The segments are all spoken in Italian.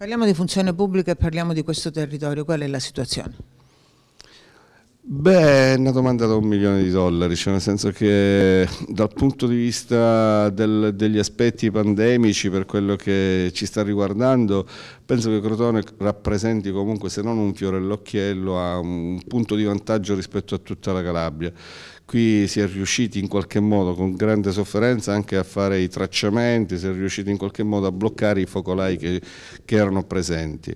Parliamo di funzione pubblica e parliamo di questo territorio, qual è la situazione? Beh, è una domanda da un milione di dollari, cioè nel senso che dal punto di vista del, degli aspetti pandemici, per quello che ci sta riguardando, penso che Crotone rappresenti comunque, se non un fiore all'occhiello, ha un punto di vantaggio rispetto a tutta la Calabria qui si è riusciti in qualche modo con grande sofferenza anche a fare i tracciamenti, si è riusciti in qualche modo a bloccare i focolai che, che erano presenti.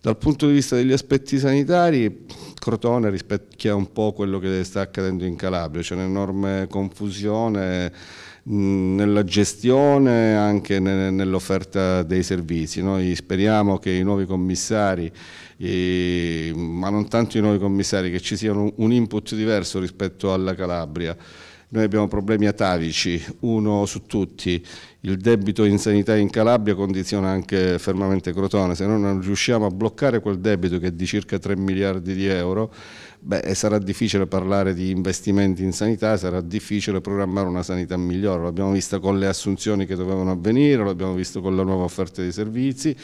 Dal punto di vista degli aspetti sanitari, Crotone rispecchia un po' quello che sta accadendo in Calabria, c'è un'enorme confusione nella gestione e anche nell'offerta dei servizi. Noi speriamo che i nuovi commissari, ma non tanto i nuovi commissari, che ci siano un input diverso rispetto alla Calabria. Noi abbiamo problemi atavici, uno su tutti, il debito in sanità in Calabria condiziona anche fermamente Crotone, se noi non riusciamo a bloccare quel debito che è di circa 3 miliardi di euro, beh, sarà difficile parlare di investimenti in sanità, sarà difficile programmare una sanità migliore, l'abbiamo visto con le assunzioni che dovevano avvenire, l'abbiamo visto con la nuova offerta di servizi,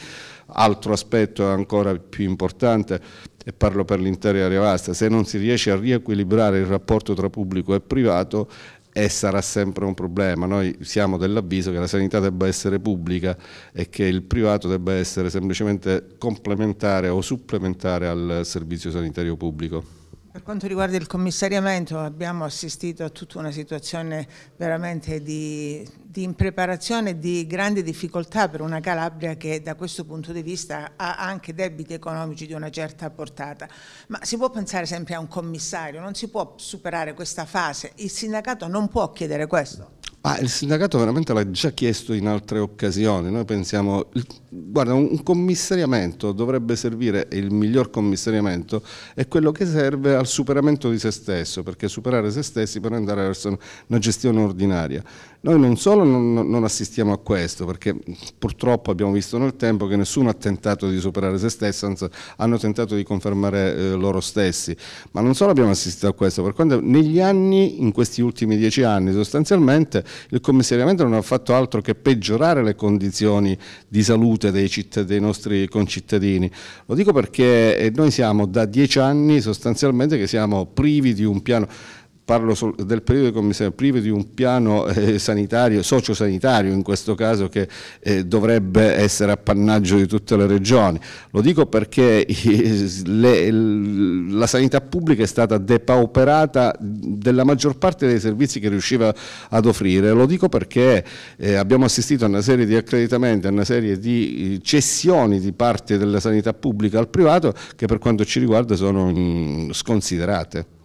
altro aspetto ancora più importante e parlo per l'intera area vasta, se non si riesce a riequilibrare il rapporto tra pubblico e privato e sarà sempre un problema. Noi siamo dell'avviso che la sanità debba essere pubblica e che il privato debba essere semplicemente complementare o supplementare al servizio sanitario pubblico. Per quanto riguarda il commissariamento abbiamo assistito a tutta una situazione veramente di, di impreparazione e di grande difficoltà per una Calabria che da questo punto di vista ha anche debiti economici di una certa portata. Ma si può pensare sempre a un commissario, non si può superare questa fase, il sindacato non può chiedere questo. Ah, il sindacato veramente l'ha già chiesto in altre occasioni, noi pensiamo, guarda, un commissariamento dovrebbe servire, il miglior commissariamento è quello che serve al superamento di se stesso, perché superare se stessi per andare verso una gestione ordinaria. Noi non solo non, non, assistiamo a questo, perché purtroppo abbiamo visto nel tempo che nessuno ha tentato di superare se stesso, anzi hanno tentato di confermare eh, loro stessi, ma non solo abbiamo assistito a questo, per quanto negli anni, in questi ultimi dieci anni sostanzialmente, il commissariamento non ha fatto altro che peggiorare le condizioni di salute dei, dei nostri concittadini. Lo dico perché eh, noi siamo da dieci anni sostanzialmente che siamo privi di un piano parlo del periodo di commissione, prive di un piano eh, sanitario, sociosanitario in questo caso che eh, dovrebbe essere appannaggio di tutte le regioni. Lo dico perché le, la sanità pubblica è stata depauperata della maggior parte dei servizi che riusciva ad offrire, lo dico perché eh, abbiamo assistito a una serie di accreditamenti, a una serie di eh, cessioni di parte della sanità pubblica al privato che per quanto ci riguarda sono mh, mm, sconsiderate.